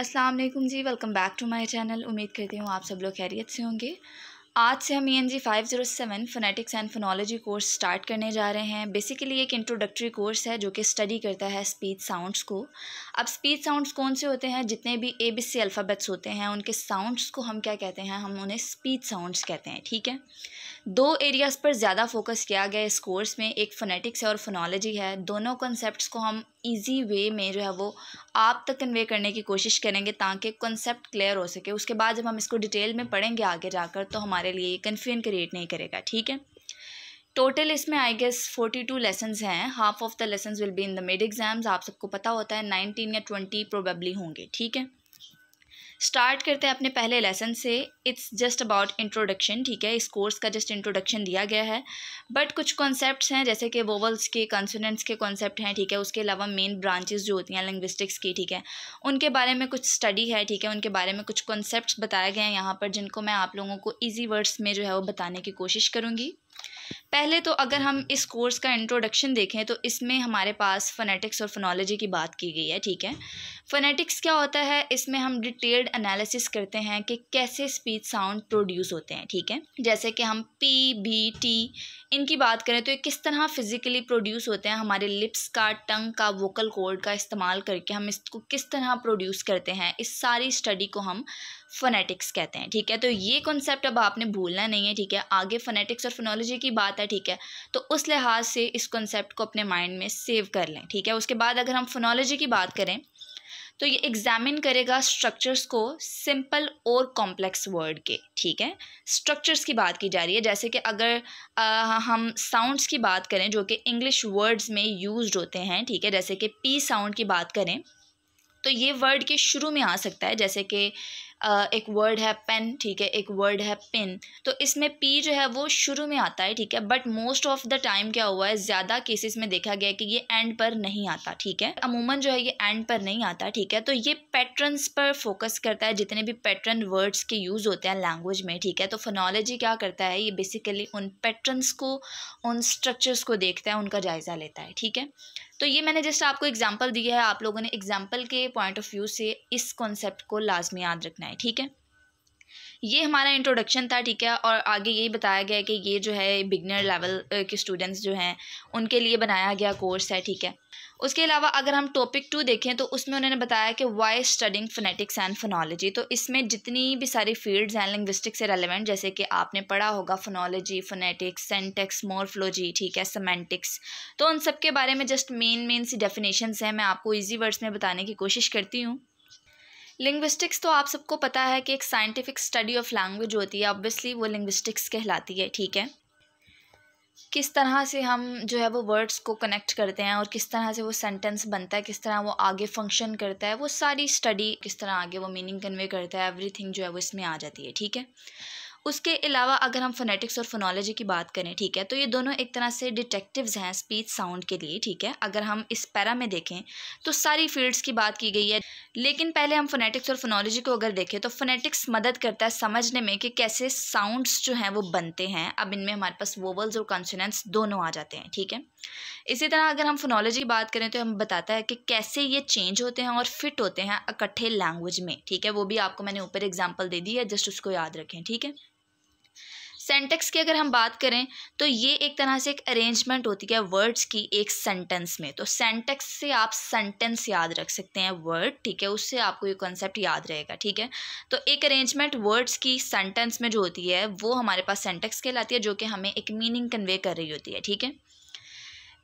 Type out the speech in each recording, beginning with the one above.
अस्सलाम वालेकुम जी welcome back to my channel उम्मीद करती हूँ आप सब लोग खैरियत से होंगे आज से हम E N G five zero seven phonetics and phonology course start करने जा रहे हैं बेसिकली एक इंट्रोडक्टरी कोर्स है जो कि स्टडी करता है स्पीच साउंड्स को अब स्पीच साउंड्स कौन से होते हैं जितने भी ए बी सी अल्फ़ाबेट्स होते हैं उनके साउंड्स को हम क्या कहते हैं हम उन्हें स्पीच साउंड्स कहते हैं ठीक है दो एरियाज़ पर ज़्यादा फोकस किया गया इस कोर्स में एक फोनेटिक्स है और फोनोलॉजी है दोनों कॉन्सेप्ट को हम ईजी वे में जो है वो आप तक कन्वे करने की कोशिश करेंगे ताकि कॉन्सेप्ट क्लियर हो सके उसके बाद जब हम इसको डिटेल में पढ़ेंगे आगे जाकर तो हमारे लिए ये कन्फ्यूजन क्रिएट नहीं करेगा ठीक है टोटल इसमें I guess forty two lessons हैं half of the lessons will be in the mid exams आप सबको पता होता है नाइनटीन या ट्वेंटी प्रोबेबली होंगे ठीक है स्टार्ट करते हैं अपने पहले लेसन से इट्स जस्ट अबाउट इंट्रोडक्शन ठीक है इस कोर्स का जस्ट इंट्रोडक्शन दिया गया है बट कुछ कॉन्सेप्ट हैं जैसे कि वोवल्स के कॉन्सोनेंट्स के कॉन्सेप्ट हैं ठीक है उसके अलावा मेन ब्रांचेस जो होती हैं लिंग्विस्टिक्स की ठीक है उनके बारे में कुछ स्टडी है ठीक है उनके बारे में कुछ कॉन्सेप्ट बताए गए हैं यहाँ पर जिनको मैं आप लोगों को ईजी वर्ड्स में जो है वो बताने की कोशिश करूँगी पहले तो अगर हम हम्म। इस कोर्स का इंट्रोडक्शन देखें तो इसमें हमारे पास फ़नेटिक्स और फोनोलॉजी की बात की गई है ठीक है फ़नेटिक्स क्या होता है इसमें हम डिटेल्ड एनालिसिस करते हैं कि कैसे स्पीच साउंड प्रोड्यूस होते हैं ठीक है जैसे कि हम पी बी टी इनकी बात करें तो ये किस तरह फिज़िकली प्रोड्यूस होते हैं हमारे लिप्स का टंग का वोकल कोड का इस्तेमाल करके हम इसको किस तरह प्रोड्यूस करते हैं इस सारी स्टडी को हम फोनेटिक्स कहते हैं ठीक है तो ये कॉन्सेप्ट अब आपने भूलना नहीं है ठीक है आगे फोनेटिक्स और फोनोलॉजी की बात है ठीक है तो उस लिहाज से इस कॉन्सेप्ट को अपने माइंड में सेव कर लें ठीक है उसके बाद अगर हम फोनोलॉजी की बात करें तो ये एग्जामिन करेगा स्ट्रक्चर्स को सिंपल और कॉम्प्लेक्स वर्ड के ठीक है स्ट्रक्चर्स की बात की जा रही है जैसे कि अगर आ, हम साउंड्स की बात करें जो कि इंग्लिश वर्ड्स में यूज होते हैं ठीक है जैसे कि पी साउंड की बात करें तो ये वर्ड के शुरू में आ सकता है जैसे कि एक वर्ड है पेन ठीक है एक वर्ड है पिन तो इसमें पी जो है वो शुरू में आता है ठीक है but most of the time क्या हुआ है ज़्यादा केसेस में देखा गया है कि ये एंड पर नहीं आता ठीक है अमूमन जो है ये एंड पर नहीं आता ठीक है तो ये पैटर्नस पर फोकस करता है जितने भी पैटर्न वर्ड्स के यूज़ होते हैं लैंग्वेज में ठीक है तो फोनोलॉजी क्या करता है ये बेसिकली उन पैटर्नस को उन स्ट्रक्चर्स को देखता है उनका जायज़ा लेता है ठीक है तो ये मैंने जस्ट आपको एग्जाम्पल दिया है आप लोगों ने एग्जाम्पल के पॉइंट ऑफ व्यू से इस कॉन्सेप्ट को लाजमी याद रखना है ठीक है ये हमारा इंट्रोडक्शन था ठीक है और आगे यही बताया गया कि ये जो है बिगनर लेवल के स्टूडेंट्स जो हैं उनके लिए बनाया गया कोर्स है ठीक है उसके अलावा अगर हम टॉपिक टू देखें तो उसमें उन्होंने बताया कि why studying phonetics and phonology तो इसमें जितनी भी सारी फील्ड्स हैं लिंग्विस्टिक से रेलिवेंट जैसे कि आपने पढ़ा होगा फोनोलॉजी फोनेटिक्स सेंटेक्स मोरफोलॉजी ठीक है समेंटिक्स तो उन सब के बारे में जस्ट मेन मेन सी डेफिनेशन हैं मैं आपको ईजी वर्ड्स में बताने की कोशिश करती हूँ लिंग्विस्टिक्स तो आप सबको पता है कि एक साइंटिफिक स्टडी ऑफ लैंग्वेज होती है ऑब्वियसली वो लिंग्विस्टिक्स कहलाती है ठीक है किस तरह से हम जो है वो वर्ड्स को कनेक्ट करते हैं और किस तरह से वो सेंटेंस बनता है किस तरह वो आगे फंक्शन करता है वो सारी स्टडी किस तरह आगे वो मीनिंग कन्वे करता है एवरीथिंग जो है वो इसमें आ जाती है ठीक है उसके अलावा अगर हम फोनेटिक्स और फोनोलॉजी की बात करें ठीक है तो ये दोनों एक तरह से डिटेक्टिव्स हैं स्पीच साउंड के लिए ठीक है अगर हम इस पैरा में देखें तो सारी फील्ड्स की बात की गई है लेकिन पहले हम फोनेटिक्स और फोनोलॉजी को अगर देखें तो फोनेटिक्स मदद करता है समझने में कि कैसे साउंड्स जो हैं वो बनते हैं अब इनमें हमारे पास वोवल्स और कॉन्सोनेंट्स दोनों आ जाते हैं ठीक है इसी तरह अगर हम फोनोलॉजी की बात करें तो हम बताता है कि कैसे ये चेंज होते हैं और फिट होते हैं इकट्ठे लैंग्वेज में ठीक है वो भी आपको मैंने ऊपर एग्जाम्पल दे दी है जस्ट उसको याद रखें ठीक है सेंटेक्स की अगर हम बात करें तो ये एक तरह से एक अरेंजमेंट होती है वर्ड्स की एक सेंटेंस में तो सेंटेक्स से आप सेंटेंस याद रख सकते हैं वर्ड ठीक है उससे आपको ये कॉन्सेप्ट याद रहेगा ठीक है तो एक अरेंजमेंट वर्ड्स की सेंटेंस में जो होती है वो हमारे पास सेंटेक्स कहलाती है जो कि हमें एक मीनिंग कन्वे कर रही होती है ठीक है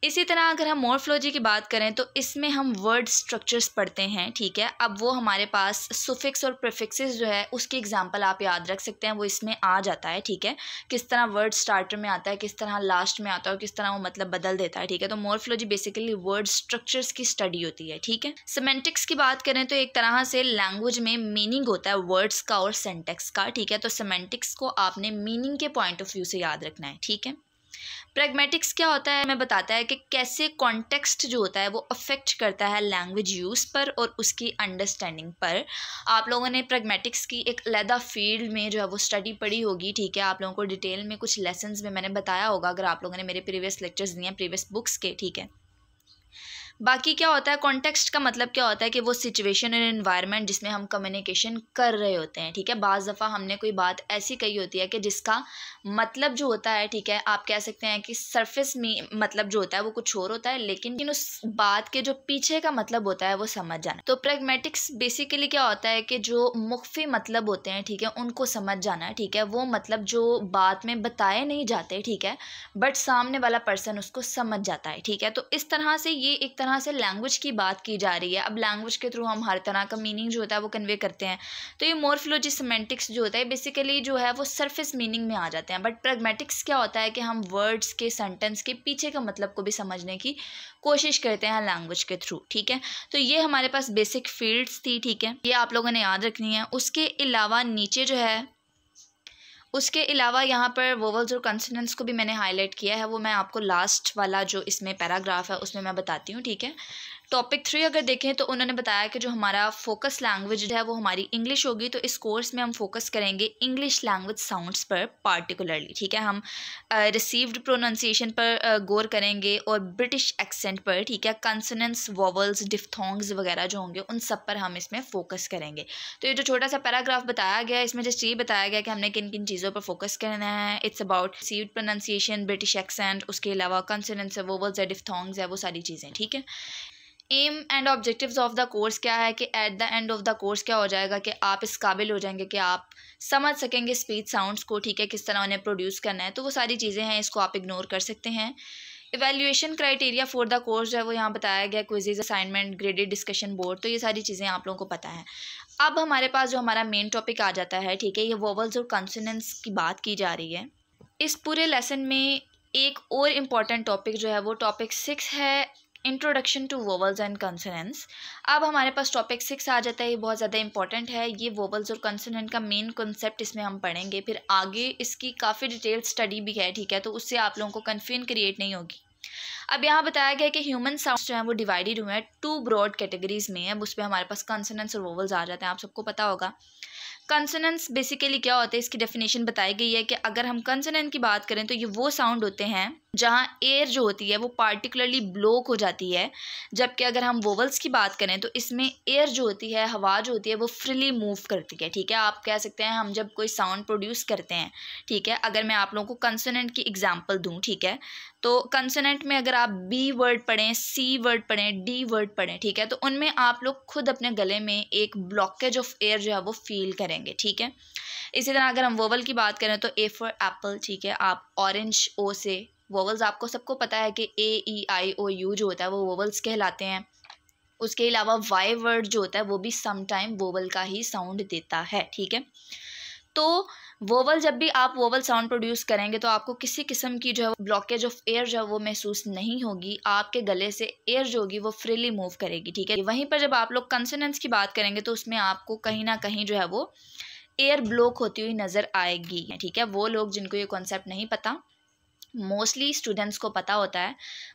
इसी तरह अगर हम मोर्फोलॉजी की बात करें तो इसमें हम वर्ड स्ट्रक्चर्स पढ़ते हैं ठीक है अब वो हमारे पास सुफिक्स और प्रिफिक्सेस जो है उसकी एग्जांपल आप याद रख सकते हैं वो इसमें आ जाता है ठीक है किस तरह वर्ड स्टार्टर में आता है किस तरह लास्ट में आता है और किस तरह वो मतलब बदल देता है ठीक है तो मॉर्फोलॉजी बेसिकली वर्ड स्ट्रक्चर्स की स्टडी होती है ठीक है सीमेंटिक्स की बात करें तो एक तरह से लैंग्वेज में मीनिंग होता है वर्ड्स का और सेंटेक्स का ठीक है तो सीमेंटिक्स को आपने मीनिंग के पॉइंट ऑफ व्यू से याद रखना है ठीक है प्रेगमेटिक्स क्या होता है मैं बताता है कि कैसे कॉन्टेक्स्ट जो होता है वो अफेक्ट करता है लैंग्वेज यूज़ पर और उसकी अंडरस्टैंडिंग पर आप लोगों ने प्रेगमेटिक्स की एक अलहदा फील्ड में जो है वो स्टडी पढ़ी होगी ठीक है आप लोगों को डिटेल में कुछ लेसन्स में मैंने बताया होगा अगर आप लोगों ने मेरे प्रीवियस लेक्चर्स दिए हैं प्रीवियस बुक्स के ठीक है बाकी क्या होता है कॉन्टेक्स्ट का मतलब क्या होता है कि वो सिचुएशन एंड इन्वायरमेंट जिसमें हम कम्युनिकेशन कर रहे होते हैं ठीक है बाज़ दफ़ा हमने कोई बात ऐसी कही होती है कि जिसका मतलब जो होता है ठीक है आप कह सकते हैं कि सरफेस में मतलब जो होता है वो कुछ और होता है लेकिन उस बात के जो पीछे का मतलब होता है वो समझ जाना तो प्रेगमेटिक्स बेसिकली क्या होता है कि जो मुख्फी मतलब होते हैं ठीक है उनको समझ जाना है ठीक है वो मतलब जो बात में बताए नहीं जाते ठीक है बट सामने वाला पर्सन उसको समझ जाता है ठीक है तो इस तरह से ये एक तरह यहाँ से लैंग्वेज की बात की जा रही है अब लैंग्वेज के थ्रू हम हर तरह का मीनिंग जो होता है वो कन्वे करते हैं तो ये मोर्फोलॉजी सीमेंटिक्स जो होता है बेसिकली जो है वो सरफेस मीनिंग में आ जाते हैं बट प्रगमेटिक्स क्या होता है कि हम वर्ड्स के सेंटेंस के पीछे का मतलब को भी समझने की कोशिश करते हैं लैंग्वेज के थ्रू ठीक है तो ये हमारे पास बेसिक फील्ड्स थी ठीक है ये आप लोगों ने याद रखनी है उसके अलावा नीचे जो है उसके अलावा यहाँ पर वोवल्स और कंसनेंट्स को भी मैंने हाईलाइट किया है वो मैं आपको लास्ट वाला जो इसमें पैराग्राफ है उसमें मैं बताती हूँ ठीक है टॉपिक थ्री अगर देखें तो उन्होंने बताया कि जो हमारा फोकस लैंग्वेज है वो हमारी इंग्लिश होगी तो इस कोर्स में हम फोकस करेंगे इंग्लिश लैंग्वेज साउंड्स पर पार्टिकुलरली ठीक है हम रिसीव्ड uh, प्रोनाउंसिएशन पर uh, गौर करेंगे और ब्रिटिश एक्सेंट पर ठीक है कंसनेंस वॉवल्स डिफ्थोंग्स वगैरह जो होंगे उन सब पर हम इसमें फोकस करेंगे तो ये जो छोटा सा पैराग्राफ बताया गया इसमें जस्ट ये बताया गया कि हमने किन किन चीज़ों पर फोकस करना है it's about receive pronunciation British accent उसके अलावा कंसनेंस वोवल्स है डिफ्थोंग्स है वो सारी चीज़ें ठीक है aim and objectives of the course क्या है कि at the end of the course क्या हो जाएगा कि आप इस काबिल हो जाएंगे कि आप समझ सकेंगे स्पीच साउंड्स को ठीक है किस तरह उन्हें प्रोड्यूस करना है तो वो सारी चीज़ें हैं इसको आप इग्नोर कर सकते हैं evaluation criteria for the course जो है वो यहाँ बताया गया quizzes assignment graded discussion board तो ये सारी चीज़ें आप लोगों को पता है अब हमारे पास जो हमारा मेन टॉपिक आ जाता है ठीक है ये वोवल्स और कंसनेंस की बात की जा रही है इस पूरे लेसन में एक और इम्पॉर्टेंट टॉपिक जो है वो टॉपिक सिक्स है introduction to vowels and consonants अब हमारे पास टॉपिक सिक्स आ जाता है ये बहुत ज़्यादा इंपॉर्टेंट है ये वोवल्स और कंसनेंट का मेन कॉन्सेप्ट इसमें हम पढ़ेंगे फिर आगे इसकी काफ़ी डिटेल स्टडी भी है ठीक है तो उससे आप लोगों को कन्फ्यूजन क्रिएट नहीं होगी अब यहाँ बताया गया कि ह्यूमन साउंड जो हैं वो डिवाइडेड हुए हैं टू ब्रॉड कैटेगरीज में अब उस पर हमारे पास कंसनेंट्स और वोवल्स आ जाते हैं आप सबको पता होगा कंसनेंट्स बेसिकली क्या होते हैं इसकी डेफिनेशन बताई गई है कि अगर हम कंसनेंट की बात करें तो ये वो साउंड होते हैं जहाँ एयर जो होती है वो पार्टिकुलरली ब्लॉक हो जाती है जबकि अगर हम वोवल्स की बात करें तो इसमें एयर जो होती है हवा जो होती है वो फ्रीली मूव करती है ठीक है आप कह सकते हैं हम जब कोई साउंड प्रोड्यूस करते हैं ठीक है अगर मैं आप लोगों को कंसोनेंट की एग्जांपल दूँ ठीक है तो कंसोनेंट में अगर आप बी वर्ड पढ़ें सी वर्ड पढ़ें डी वर्ड पढ़ें ठीक है तो उनमें आप लोग खुद अपने गले में एक ब्लॉकेज ऑफ एयर जो है वो फील करेंगे ठीक है इसी तरह अगर हम वोवल की बात करें तो ए फॉर एप्पल ठीक है आप ऑरेंज ओ से वोवल्स आपको सबको पता है कि ए ई आई ओ यू जो होता है वो वोवल्स कहलाते हैं उसके अलावा वाई वर्ड जो होता है वो भी समटाइम वोवल का ही साउंड देता है ठीक है तो वोवल जब भी आप वोवल साउंड प्रोड्यूस करेंगे तो आपको किसी किस्म की जो है ब्लॉकेज ऑफ एयर जो है वो महसूस नहीं होगी आपके गले से एयर जो होगी वो फ्रीली मूव करेगी ठीक है वहीं पर जब आप लोग कंसनेंस की बात करेंगे तो उसमें आपको कहीं ना कहीं जो है वो एयर ब्लॉक होती हुई नज़र आएगी ठीक है वो लोग जिनको ये कॉन्सेप्ट नहीं पता मोस्टली स्टूडेंट्स को पता होता है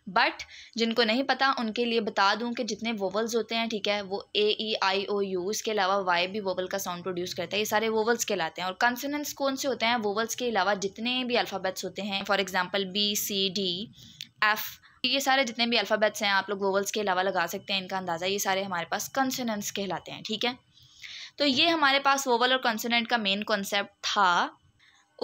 बट जिनको नहीं पता उनके लिए बता दूं कि जितने वोवल्स होते हैं ठीक है वो ए ई आई ओ यू इसके अलावा वाई भी वोवल का साउंड प्रोड्यूस करता है ये सारे वोवल्स के लाते हैं और कंसोनेंट्स कौन से होते हैं वोवल्स के अलावा जितने भी अल्फ़ाबेट्स होते हैं for example B C D F ये सारे जितने भी अल्फ़ाबेट्स हैं आप लोग वोवल्स के अलावा लगा सकते हैं इनका अंदाज़ा ये सारे हमारे पास कंसोनेंट्स कहलाते हैं ठीक है तो ये हमारे पास वोवल और कंसोनेंट का मेन कॉन्सेप्ट था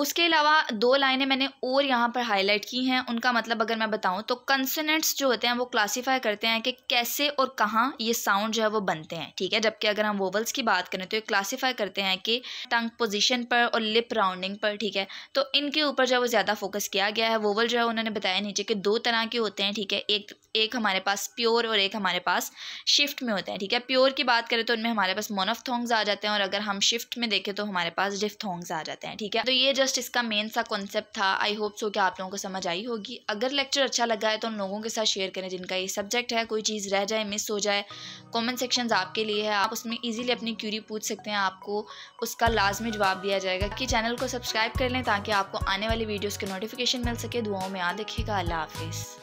उसके अलावा दो लाइनें मैंने और यहाँ पर हाईलाइट की हैं उनका मतलब अगर मैं बताऊँ तो कंसनेंट्स जो होते हैं वो क्लासीफाई करते हैं कि कैसे और कहाँ ये साउंड जो है वो बनते हैं ठीक है जबकि अगर हम वोवल्स की बात करें तो ये क्लासीफाई करते हैं कि टंग पोजिशन पर और लिप राउंडिंग पर ठीक है तो इनके ऊपर जो है वो ज़्यादा फोकस किया गया है वोवल जो है उन्होंने बताया नीचे के दो तरह के होते हैं ठीक है एक एक हमारे पास प्योर और एक हमारे पास शिफ्ट में होते हैं ठीक है प्योर की बात करें तो उनमें हमारे पास मोनफ थोंग्स आ जाते हैं और अगर हम शिफ्ट में देखें तो हमारे पास डिफ थोंग्स आ जाते हैं ठीक है तो ये जस्ट इसका मेन सा कॉन्सेप्ट था आई होप सो कि आप लोगों को समझ आई होगी अगर लेक्चर अच्छा लगा है तो उन लोगों के साथ शेयर करें जिनका ये सब्जेक्ट है कोई चीज़ रह जाए मिस हो जाए कॉमेंट सेक्शंस आपके लिए है आप उसमें ईजिली अपनी क्यूरी पूछ सकते हैं आपको उसका लाजमी जवाब दिया जाएगा कि चैनल को सब्सक्राइब कर लें ताकि आपको आने वाली वीडियोज़ के नोटिफिकेशन मिल सके दुआओं में आ देखेगा अल्लाह हाफिज़